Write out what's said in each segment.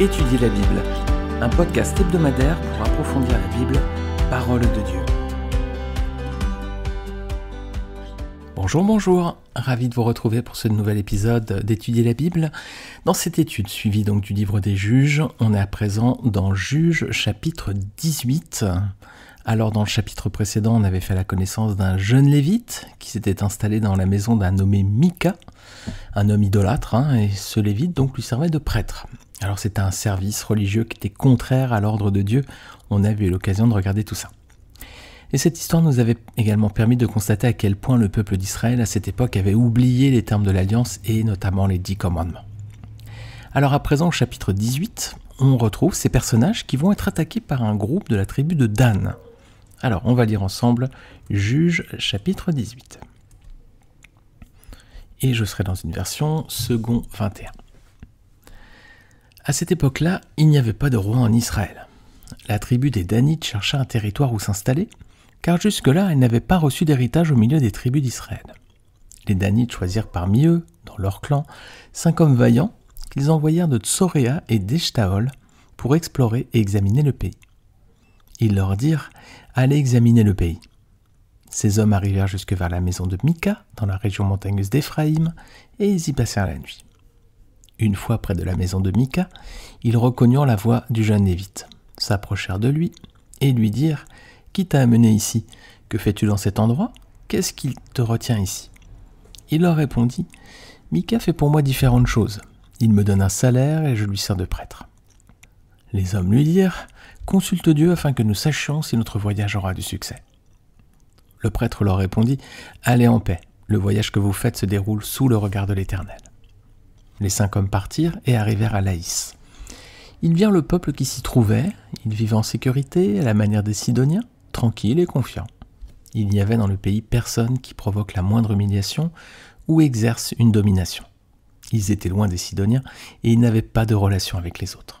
Étudier la Bible, un podcast hebdomadaire pour approfondir la Bible, parole de Dieu. Bonjour, bonjour, ravi de vous retrouver pour ce nouvel épisode d'étudier la Bible. Dans cette étude suivie donc du livre des juges, on est à présent dans Juges chapitre 18. Alors dans le chapitre précédent, on avait fait la connaissance d'un jeune lévite qui s'était installé dans la maison d'un nommé Mika, un homme idolâtre, hein, et ce lévite donc lui servait de prêtre. Alors c'était un service religieux qui était contraire à l'ordre de Dieu, on a eu l'occasion de regarder tout ça. Et cette histoire nous avait également permis de constater à quel point le peuple d'Israël à cette époque avait oublié les termes de l'alliance et notamment les dix commandements. Alors à présent au chapitre 18, on retrouve ces personnages qui vont être attaqués par un groupe de la tribu de Dan. Alors on va lire ensemble Juge chapitre 18. Et je serai dans une version second 21. À cette époque-là, il n'y avait pas de roi en Israël. La tribu des Danites chercha un territoire où s'installer, car jusque-là, elle n'avait pas reçu d'héritage au milieu des tribus d'Israël. Les Danites choisirent parmi eux, dans leur clan, cinq hommes vaillants qu'ils envoyèrent de Tsoréa et d'Eshtaol pour explorer et examiner le pays. Ils leur dirent Allez examiner le pays. Ces hommes arrivèrent jusque vers la maison de Mika, dans la région montagneuse d'Éphraïm, et ils y passèrent la nuit. Une fois près de la maison de Mika, ils reconnurent la voix du jeune Lévite, s'approchèrent de lui et lui dirent Qui t'a amené ici Que fais-tu dans cet endroit Qu'est-ce qui te retient ici Il leur répondit Mika fait pour moi différentes choses. Il me donne un salaire et je lui sers de prêtre. Les hommes lui dirent Consulte Dieu afin que nous sachions si notre voyage aura du succès. Le prêtre leur répondit Allez en paix, le voyage que vous faites se déroule sous le regard de l'Éternel les cinq hommes partirent et arrivèrent à Laïs. Il vient le peuple qui s'y trouvait, ils vivaient en sécurité, à la manière des Sidoniens, tranquilles et confiants. Il n'y avait dans le pays personne qui provoque la moindre humiliation ou exerce une domination. Ils étaient loin des Sidoniens et ils n'avaient pas de relation avec les autres.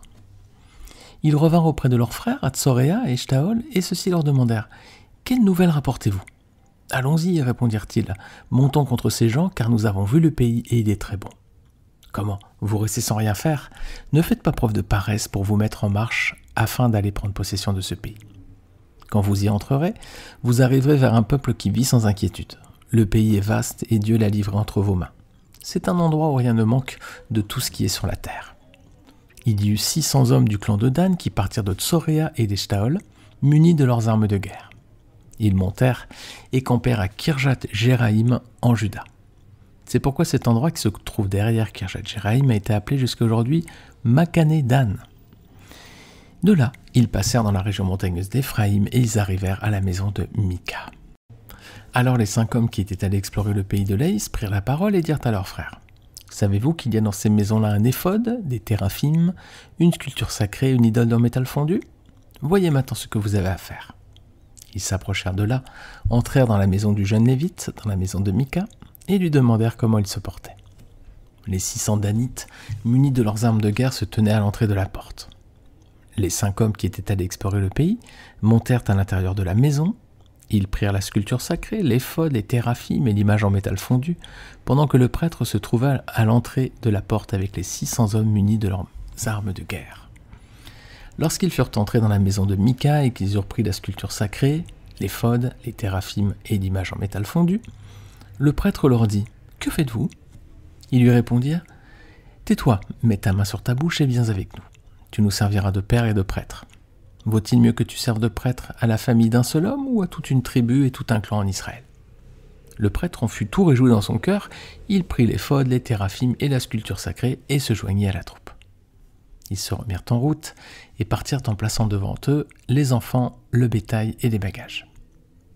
Ils revinrent auprès de leurs frères, Atsorea et Shtaol, et ceux-ci leur demandèrent Quelles nouvelles rapportez-vous Allons-y, répondirent-ils, montons contre ces gens, car nous avons vu le pays et il est très bon. Comment Vous restez sans rien faire Ne faites pas preuve de paresse pour vous mettre en marche afin d'aller prendre possession de ce pays. Quand vous y entrerez, vous arriverez vers un peuple qui vit sans inquiétude. Le pays est vaste et Dieu l'a livré entre vos mains. C'est un endroit où rien ne manque de tout ce qui est sur la terre. Il y eut 600 hommes du clan de Dan qui partirent de Tsoréa et d'Eshtaol, munis de leurs armes de guerre. Ils montèrent et campèrent à Kirjat Jéraïm en Juda. C'est pourquoi cet endroit qui se trouve derrière Kirjat jerahim a été appelé jusqu'à aujourd'hui makané Dan. De là, ils passèrent dans la région montagneuse d'Ephraïm et ils arrivèrent à la maison de Mika. Alors les cinq hommes qui étaient allés explorer le pays de l'Aïs prirent la parole et dirent à leurs frères Savez-vous qu'il y a dans ces maisons-là un éphode, des terrains fines, une sculpture sacrée, une idole en métal fondu Voyez maintenant ce que vous avez à faire. Ils s'approchèrent de là, entrèrent dans la maison du jeune Lévite, dans la maison de Mika, et lui demandèrent comment il se portait. Les 600 Danites, munis de leurs armes de guerre, se tenaient à l'entrée de la porte. Les cinq hommes qui étaient allés explorer le pays montèrent à l'intérieur de la maison. Ils prirent la sculpture sacrée, l'éphod, les théraphimes et l'image en métal fondu, pendant que le prêtre se trouva à l'entrée de la porte avec les 600 hommes munis de leurs armes de guerre. Lorsqu'ils furent entrés dans la maison de Mika et qu'ils eurent pris la sculpture sacrée, l'éphod, les théraphimes et l'image en métal fondu, le prêtre leur dit Que faites-vous Ils lui répondirent Tais-toi, mets ta main sur ta bouche et viens avec nous. Tu nous serviras de père et de prêtre. Vaut-il mieux que tu serves de prêtre à la famille d'un seul homme ou à toute une tribu et tout un clan en Israël Le prêtre en fut tout réjoui dans son cœur, il prit les fodes, les téraphimes et la sculpture sacrée et se joignit à la troupe. Ils se remirent en route et partirent en plaçant devant eux les enfants, le bétail et les bagages.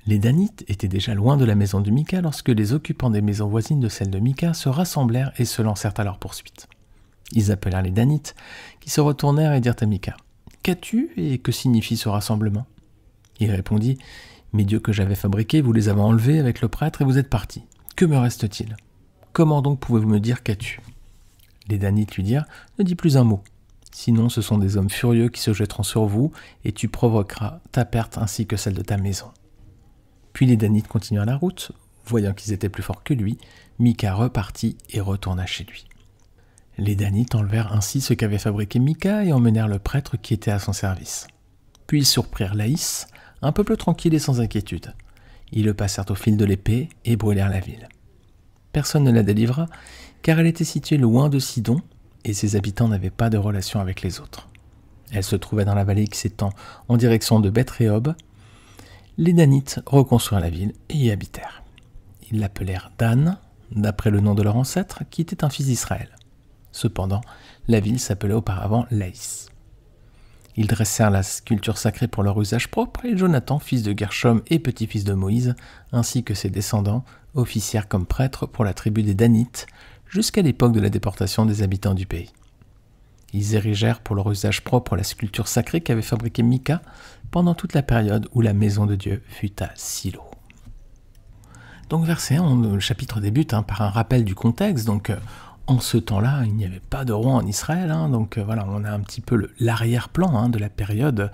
Les Danites étaient déjà loin de la maison de Mika lorsque les occupants des maisons voisines de celle de Mika se rassemblèrent et se lancèrent à leur poursuite. Ils appelèrent les Danites, qui se retournèrent et dirent à Mika Qu'as-tu et que signifie ce rassemblement Il répondit Mes dieux que j'avais fabriqués, vous les avez enlevés avec le prêtre et vous êtes partis. Que me reste-t-il Comment donc pouvez-vous me dire qu'as-tu Les Danites lui dirent Ne dis plus un mot. Sinon, ce sont des hommes furieux qui se jetteront sur vous, et tu provoqueras ta perte ainsi que celle de ta maison. Puis les Danites continuèrent la route, voyant qu'ils étaient plus forts que lui, Mika repartit et retourna chez lui. Les Danites enlevèrent ainsi ce qu'avait fabriqué Mika et emmenèrent le prêtre qui était à son service. Puis ils surprirent Laïs, un peuple tranquille et sans inquiétude. Ils le passèrent au fil de l'épée et brûlèrent la ville. Personne ne la délivra, car elle était située loin de Sidon, et ses habitants n'avaient pas de relation avec les autres. Elle se trouvait dans la vallée qui s'étend en direction de Bethréob, les Danites reconstruirent la ville et y habitèrent. Ils l'appelèrent Dan, d'après le nom de leur ancêtre, qui était un fils d'Israël. Cependant, la ville s'appelait auparavant Laïs. Ils dressèrent la sculpture sacrée pour leur usage propre, et Jonathan, fils de Gershom et petit-fils de Moïse, ainsi que ses descendants, officièrent comme prêtres pour la tribu des Danites, jusqu'à l'époque de la déportation des habitants du pays. Ils érigèrent pour leur usage propre la sculpture sacrée qu'avait fabriquée Micah, pendant toute la période où la maison de Dieu fut à Silo. Donc verset 1, le chapitre débute hein, par un rappel du contexte. Donc euh, en ce temps-là, il n'y avait pas de roi en Israël. Hein. donc euh, voilà, on a un petit peu l'arrière-plan hein, de la période,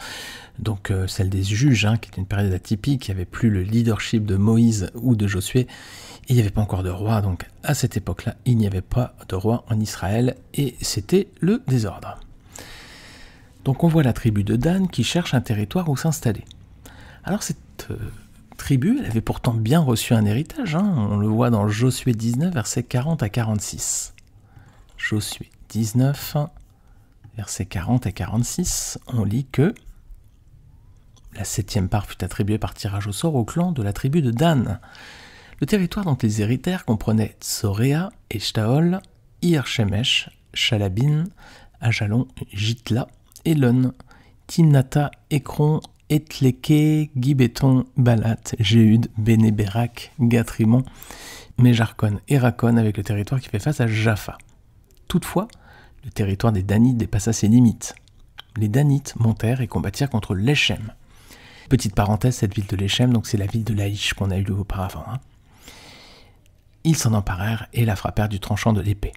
donc euh, celle des juges, qui est une période atypique. Il n'y avait plus le leadership de Moïse ou de Josué. il n'y avait pas encore de roi. Donc à cette époque-là, il n'y avait pas de roi en Israël. Et c'était le désordre. Donc on voit la tribu de Dan qui cherche un territoire où s'installer. Alors cette euh, tribu, elle avait pourtant bien reçu un héritage, hein. on le voit dans Josué 19, versets 40 à 46. Josué 19, versets 40 à 46, on lit que la septième part fut attribuée par tirage au sort au clan de la tribu de Dan. Le territoire dont les héritaires comprenaient Tsorea, Eshtaol, Hirshemesh, Shemesh, Ajalon, Jitla, Elon, Timnata, Ekron, Etleke, Gibeton, Balat, géhud, Bénébérac, Gatrimon, Mejarkon et Rakon avec le territoire qui fait face à Jaffa. Toutefois, le territoire des Danites dépassa ses limites. Les Danites montèrent et combattirent contre l'Échem. Petite parenthèse, cette ville de l'Échem, donc c'est la ville de Laïch qu'on a eue auparavant. Hein. Ils s'en emparèrent et la frappèrent du tranchant de l'épée.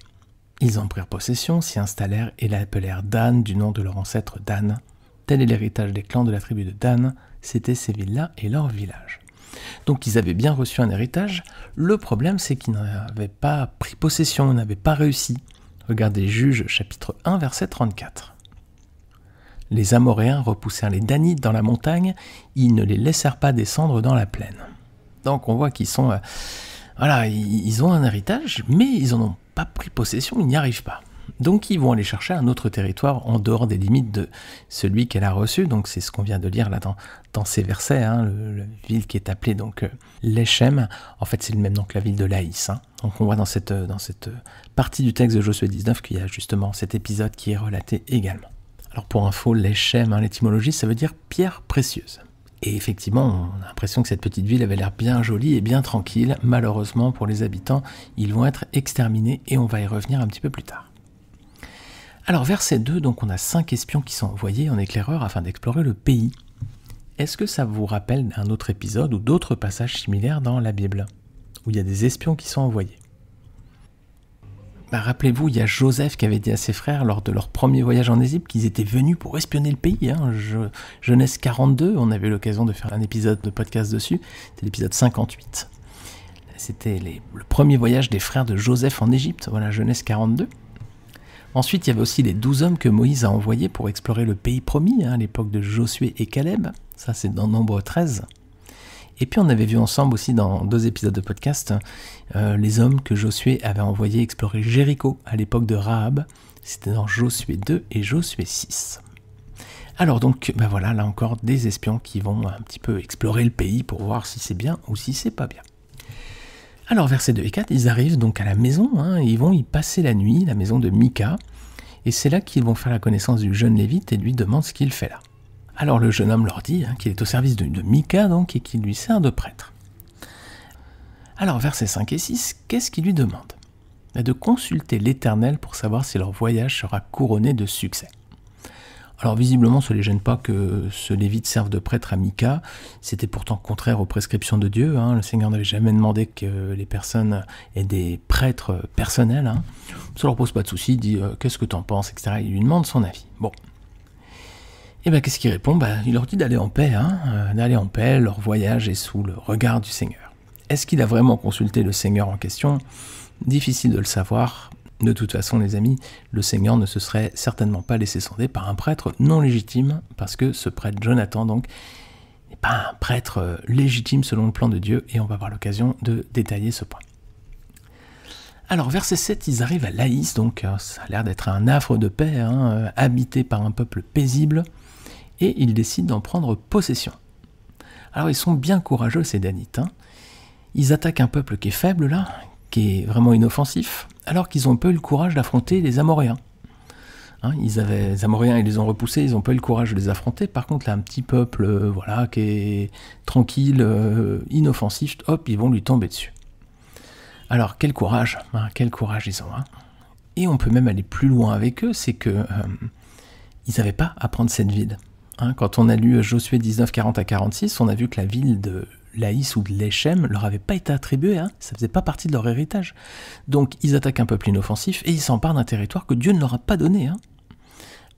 Ils en prirent possession, s'y installèrent et l'appelèrent Dan du nom de leur ancêtre Dan. Tel est l'héritage des clans de la tribu de Dan, c'était ces villes-là et leurs villages. Donc ils avaient bien reçu un héritage, le problème c'est qu'ils n'avaient pas pris possession, n'avaient pas réussi. Regardez Juge chapitre 1 verset 34. Les Amoréens repoussèrent les Danites dans la montagne, ils ne les laissèrent pas descendre dans la plaine. Donc on voit qu'ils sont... Euh, voilà, ils ont un héritage, mais ils en ont pas pris possession, il n'y arrive pas. Donc ils vont aller chercher un autre territoire en dehors des limites de celui qu'elle a reçu. Donc c'est ce qu'on vient de lire là dans, ces versets. Hein, la ville qui est appelée donc euh, en fait c'est le même nom que la ville de Laïs. Hein. Donc on voit dans cette, euh, dans cette euh, partie du texte de Josué 19 qu'il y a justement cet épisode qui est relaté également. Alors pour info, Lechem, hein, l'étymologie, ça veut dire pierre précieuse. Et effectivement, on a l'impression que cette petite ville avait l'air bien jolie et bien tranquille. Malheureusement pour les habitants, ils vont être exterminés et on va y revenir un petit peu plus tard. Alors verset 2, donc on a cinq espions qui sont envoyés en éclaireur afin d'explorer le pays. Est-ce que ça vous rappelle un autre épisode ou d'autres passages similaires dans la Bible où il y a des espions qui sont envoyés bah, rappelez-vous, il y a Joseph qui avait dit à ses frères lors de leur premier voyage en Égypte qu'ils étaient venus pour espionner le pays. Hein. Genèse Jeunesse 42, on avait l'occasion de faire un épisode de podcast dessus, c'était l'épisode 58. C'était le premier voyage des frères de Joseph en Égypte, voilà Jeunesse 42. Ensuite, il y avait aussi les douze hommes que Moïse a envoyés pour explorer le pays promis hein, à l'époque de Josué et Caleb. Ça, c'est dans Nombre 13. Et puis on avait vu ensemble aussi dans deux épisodes de podcast euh, les hommes que Josué avait envoyés explorer Jéricho à l'époque de Rahab. C'était dans Josué 2 et Josué 6. Alors donc, ben voilà, là encore des espions qui vont un petit peu explorer le pays pour voir si c'est bien ou si c'est pas bien. Alors versets 2 et 4, ils arrivent donc à la maison, hein, et ils vont y passer la nuit, la maison de Mika, et c'est là qu'ils vont faire la connaissance du jeune Lévite et lui demandent ce qu'il fait là. Alors le jeune homme leur dit hein, qu'il est au service de, Micah Mika donc, et qu'il lui sert de prêtre. Alors versets 5 et 6, qu'est-ce qu'il lui demande bah, De consulter l'Éternel pour savoir si leur voyage sera couronné de succès. Alors visiblement, ça ne les gêne pas que ce Lévite serve de prêtre à Mika. C'était pourtant contraire aux prescriptions de Dieu. Hein. Le Seigneur n'avait jamais demandé que les personnes aient des prêtres personnels. Hein. Ça leur pose pas de souci. Dit euh, qu'est-ce que tu en penses, etc. Il lui demande son avis. Bon, et eh bien qu'est-ce qu'il répond ben, Il leur dit d'aller en paix, hein, euh, d'aller en paix, leur voyage est sous le regard du Seigneur. Est-ce qu'il a vraiment consulté le Seigneur en question Difficile de le savoir. De toute façon, les amis, le Seigneur ne se serait certainement pas laissé sonder par un prêtre non légitime, parce que ce prêtre Jonathan, donc, n'est pas un prêtre euh, légitime selon le plan de Dieu, et on va avoir l'occasion de détailler ce point. Alors, verset 7, ils arrivent à Laïs, donc euh, ça a l'air d'être un affre de paix, hein, habité par un peuple paisible et ils décident d'en prendre possession. Alors ils sont bien courageux ces Danites. Hein. Ils attaquent un peuple qui est faible là, qui est vraiment inoffensif, alors qu'ils ont peu eu le courage d'affronter les Amoréens. Hein, ils avaient, les Amoréens, ils les ont repoussés, ils ont pas eu le courage de les affronter. Par contre, là, un petit peuple, euh, voilà, qui est tranquille, euh, inoffensif, hop, ils vont lui tomber dessus. Alors, quel courage, hein, quel courage ils ont. Et on peut même aller plus loin avec eux, c'est que euh, ils n'avaient pas à prendre cette ville. Hein, quand on a lu Josué 19, 40 à 46, on a vu que la ville de Laïs ou de Léchem leur avait pas été attribuée, hein. ça faisait pas partie de leur héritage. Donc ils attaquent un peuple inoffensif et ils s'emparent d'un territoire que Dieu ne leur a pas donné. Hein.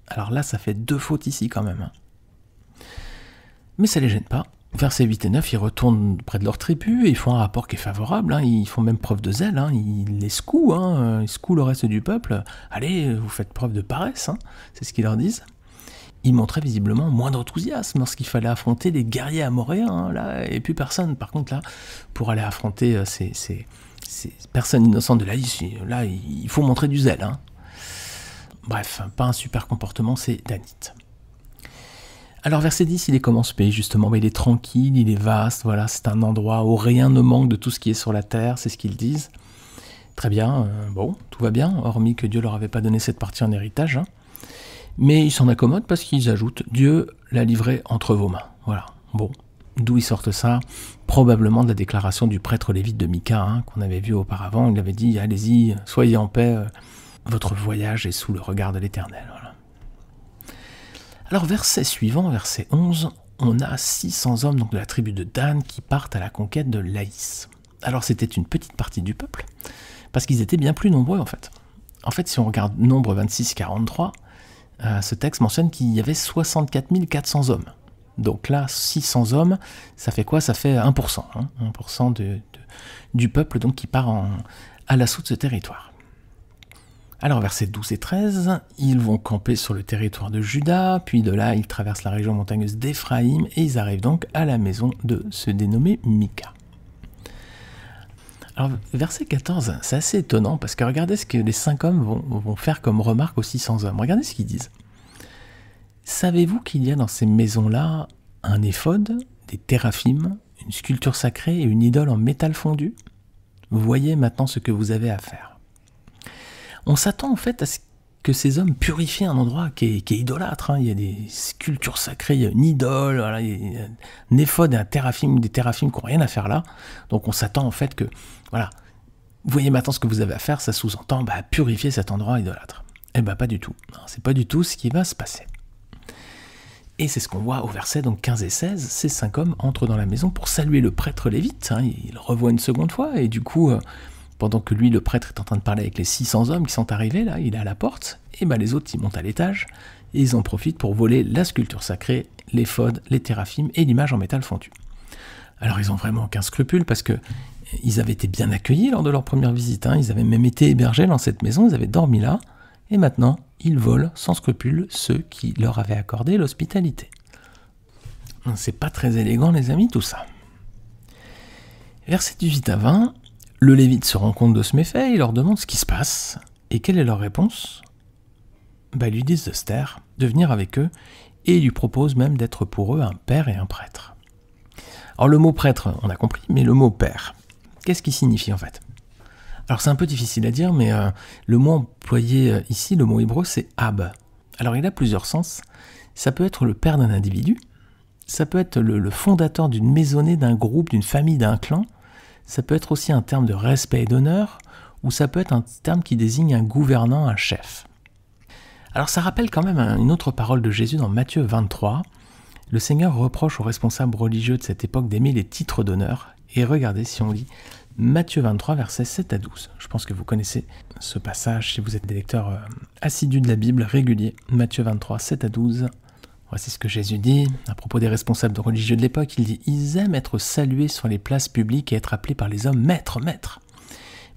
Alors là, ça fait deux fautes ici quand même. Hein. Mais ça les gêne pas. Versets 8 et 9, ils retournent près de leur tribu et ils font un rapport qui est favorable, ils font même preuve de zèle, ils les secouent, ils secouent le reste du peuple. Allez, vous faites preuve de paresse, c'est ce qu'ils leur disent il montrait visiblement moins d'enthousiasme lorsqu'il fallait affronter des guerriers amoréens, hein, là, et plus personne. Par contre, là, pour aller affronter euh, ces, personnes innocentes de la liste, là, il faut montrer du zèle. Hein. Bref, pas un super comportement, c'est Danit. Alors verset 10, il est comment ce pays justement, mais il est tranquille, il est vaste, voilà, c'est un endroit où rien ne manque de tout ce qui est sur la terre, c'est ce qu'ils disent. Très bien, euh, bon, tout va bien, hormis que Dieu leur avait pas donné cette partie en héritage. Hein mais ils s'en accommodent parce qu'ils ajoutent Dieu l'a livré entre vos mains. Voilà. Bon. D'où ils sortent ça Probablement de la déclaration du prêtre lévite de Micah hein, qu'on avait vu auparavant. Il avait dit Allez-y, soyez en paix, votre voyage est sous le regard de l'Éternel. Alors, verset suivant, verset 11, on a 600 hommes donc, de la tribu de Dan qui partent à la conquête de Laïs. Alors, c'était une petite partie du peuple, parce qu'ils étaient bien plus nombreux en fait. En fait, si on regarde nombre 26-43, ce texte mentionne qu'il y avait 64 400 hommes. Donc là, 600 hommes, ça fait quoi Ça fait 1%, 1% hein, du peuple donc qui part à l'assaut de ce territoire. Alors versets 12 et 13, ils vont camper sur le territoire de Judas, puis de là ils traversent la région montagneuse d'Éphraïm et ils arrivent donc à la maison de ce dénommé Micah. Alors, verset 14, c'est assez étonnant parce que regardez ce que les cinq hommes vont, faire comme remarque aux 600 hommes. Regardez ce qu'ils disent. Savez-vous qu'il y a dans ces maisons-là un éphode, des téraphimes, une sculpture sacrée et une idole en métal fondu Voyez maintenant ce que vous avez à faire. On s'attend en fait à ce que ces hommes purifient un endroit qui est, idolâtre. Hein. Il y a des sculptures sacrées, il y une idole, un éphode et un des terrafilms qui n'ont rien à faire là. Donc on s'attend en fait que, voilà, vous voyez maintenant ce que vous avez à faire, ça sous-entend bah, purifier cet endroit idolâtre. Eh ben pas du tout. C'est pas du tout ce qui va se passer. Et c'est ce qu'on voit au verset donc 15 et 16. Ces cinq hommes entrent dans la maison pour saluer le prêtre lévite. Hein. Ils le une seconde fois et du coup, euh, pendant que lui, le prêtre, est en train de parler avec les 600 hommes qui sont arrivés, là, il est à la porte, et ben les autres, ils montent à l'étage, et ils en profitent pour voler la sculpture sacrée, les phodes, les terrafimes et l'image en métal fondu. Alors ils ont vraiment aucun scrupule parce que euh, ils avaient été bien accueillis lors de leur première visite, hein. ils avaient même été hébergés dans cette maison, ils avaient dormi là, et maintenant ils volent sans scrupule ceux qui leur avaient accordé l'hospitalité. C'est pas très élégant les amis tout ça. Verset 18 à 20, le Lévite se rend compte de ce méfait et leur demande ce qui se passe. Et quelle est leur réponse bah, Ils lui disent de de venir avec eux, et ils lui proposent même d'être pour eux un père et un prêtre. Alors le mot prêtre, on a compris, mais le mot père, qu'est-ce qui signifie en fait Alors c'est un peu difficile à dire, mais euh, le mot employé euh, ici, le mot hébreu, c'est ab. Alors il a plusieurs sens. Ça peut être le père d'un individu, ça peut être le fondateur d'une maisonnée, d'un groupe, d'une famille, d'un clan, ça peut être aussi un terme de respect et d'honneur, ou ça peut être un terme qui désigne un gouvernant, un chef. Alors ça rappelle quand même une autre parole de Jésus dans Matthieu 23. Le Seigneur reproche aux responsables religieux de cette époque d'aimer les titres d'honneur. Et regardez si on lit Matthieu 23, versets 7 à 12. Je pense que vous connaissez ce passage si vous êtes des lecteurs euh, assidus de la Bible réguliers. Matthieu 23, 7 à 12. Voici ce que Jésus dit à propos des responsables religieux de l'époque. Il dit Ils aiment être salués sur les places publiques et être appelés par les hommes maître, maître.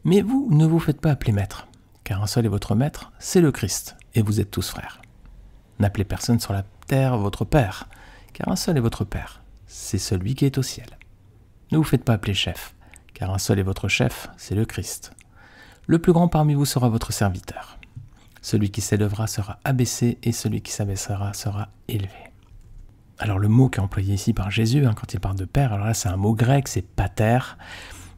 Mais vous ne vous faites pas appeler maître, car un seul est votre maître, c'est le Christ, et vous êtes tous frères. N'appelez personne sur la terre votre Père, car un seul est votre Père, c'est celui qui est au ciel. Ne vous faites pas appeler chef, car un seul est votre chef, c'est le Christ. Le plus grand parmi vous sera votre serviteur. Celui qui s'élèvera sera abaissé et celui qui s'abaissera sera élevé. Alors le mot qui est employé ici par Jésus, hein, quand il parle de Père, alors là c'est un mot grec, c'est pater.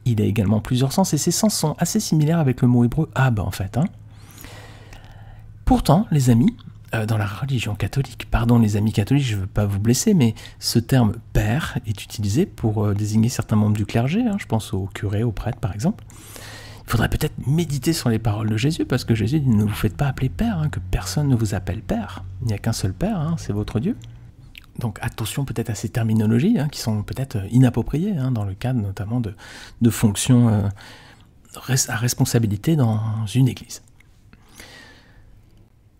Il a également plusieurs sens et ces sens sont assez similaires avec le mot hébreu ab en fait. Hein. Pourtant, les amis, euh, dans la religion catholique, pardon les amis catholiques, je ne veux pas vous blesser, mais ce terme père est utilisé pour euh, désigner certains membres du clergé, hein. je pense aux curés, aux prêtres par exemple. Il faudrait peut-être méditer sur les paroles de Jésus, parce que Jésus dit ne vous faites pas appeler Père, hein, que personne ne vous appelle Père. Il n'y a qu'un seul Père, hein, c'est votre Dieu. Donc attention peut-être à ces terminologies hein, qui sont peut-être inappropriées dans le cadre notamment de, de fonctions euh, à responsabilité dans une église.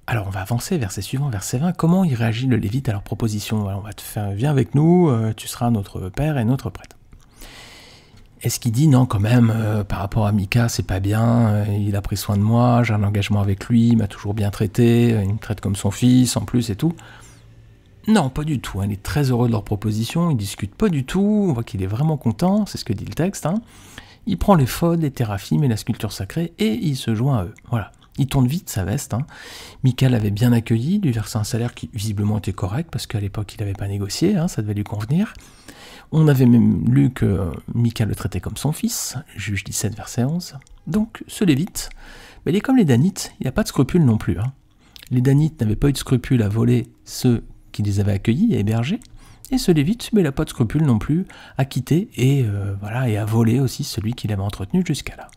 Alors on va avancer, verset suivant, verset 20. Comment il réagit le Lévite à leur proposition on va te faire, viens avec nous, euh, tu seras notre père et notre prêtre. Est-ce qu'il dit non quand même euh, par rapport à Mika, c'est pas bien, euh, il a pris soin de moi, j'ai un engagement avec lui, il m'a toujours bien traité, euh, il me traite comme son fils en plus et tout Non, pas du tout. elle Il est très heureux de leur proposition, il discute pas du tout, on voit qu'il est vraiment content, c'est ce que dit le texte. Hein. Il prend les phodes, les théraphimes et la sculpture sacrée et il se joint à eux. Voilà. Il tourne vite sa veste. Hein. Mika l'avait bien accueilli, lui versait un salaire qui visiblement était correct parce qu'à l'époque il n'avait pas négocié, hein, ça devait lui convenir. On avait même lu que Mika le traitait comme son fils, juge 17 verset 11. Donc ce Lévite, mais il est comme les Danites, il n'y a pas de scrupule non plus. Hein. Les Danites n'avaient pas eu de scrupule à voler ceux qui les avaient accueillis et hébergés, et ce Lévite, il n'a pas de scrupule non plus à quitter et, euh, voilà, et à voler aussi celui qui l'avait entretenu jusqu'à là.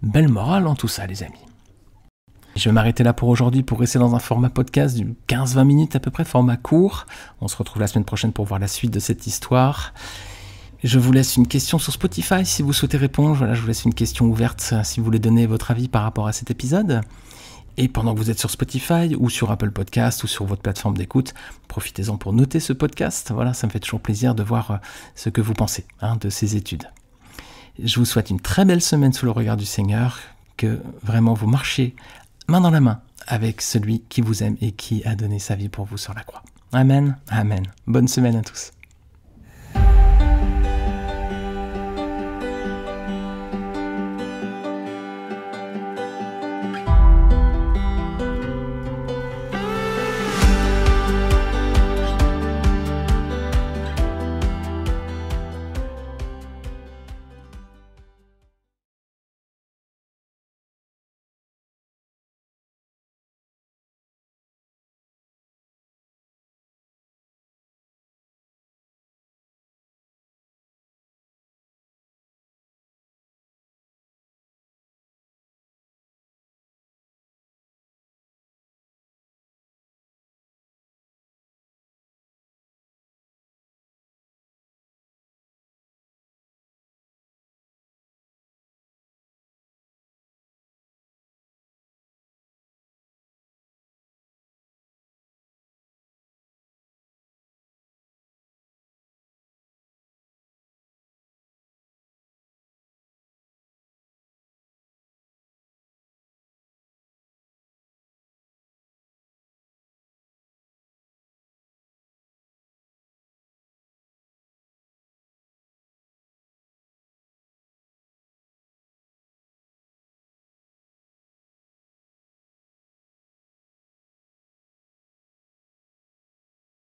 Belle morale en tout ça, les amis. Je vais m'arrêter là pour aujourd'hui pour rester dans un format podcast de 15-20 minutes à peu près, format court. On se retrouve la semaine prochaine pour voir la suite de cette histoire. Je vous laisse une question sur Spotify si vous souhaitez répondre. je vous laisse une question ouverte euh, si vous voulez donner votre avis par rapport à cet épisode. Et pendant que vous êtes sur Spotify ou sur Apple Podcast ou sur votre plateforme d'écoute, profitez-en pour noter ce podcast. Voilà, ça me fait toujours plaisir de voir euh, ce que vous pensez hein, de ces études. Je vous souhaite une très belle semaine sous le regard du Seigneur, que vraiment vous marchez main dans la main avec celui qui vous aime et qui a donné sa vie pour vous sur la croix. Amen, amen. Bonne semaine à tous.